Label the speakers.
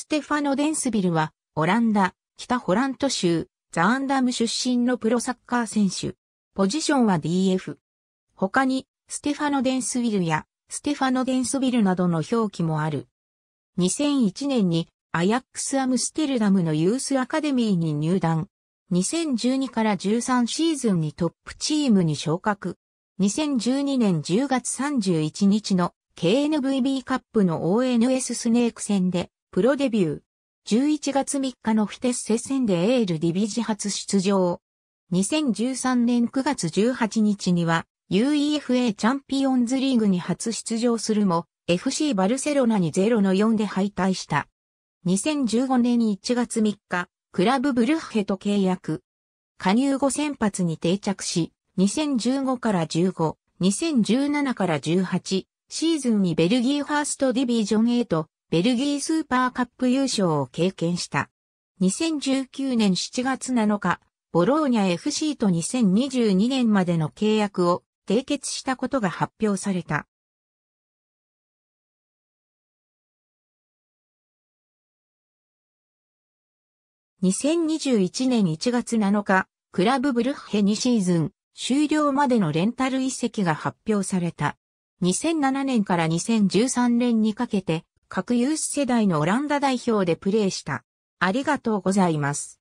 Speaker 1: ステファノ・デンスビルは、オランダ、北ホラント州、ザアンダム出身のプロサッカー選手。ポジションは DF。他に、ステファノ・デンスビルや、ステファノ・デンスビルなどの表記もある。2001年に、アヤックス・アムステルダムのユースアカデミーに入団。2012から13シーズンにトップチームに昇格。2012年10月31日の KNVB カップの ONS スネーク戦でプロデビュー。11月3日のフィテス接戦でエールディビジ初出場。2013年9月18日には UEFA チャンピオンズリーグに初出場するも FC バルセロナに0の4で敗退した。2015年1月3日、クラブブルッヘと契約。加入後先発に定着し、2015から15、2017から18、シーズンにベルギーファーストディビジョンへとベルギースーパーカップ優勝を経験した。2019年7月7日、ボローニャ FC と2022年までの契約を締結したことが発表された。2021年1月7日、クラブブルッヘ2シーズン終了までのレンタル移籍が発表された。2007年から2013年にかけて各ユース世代のオランダ代表でプレーした。ありがとうございます。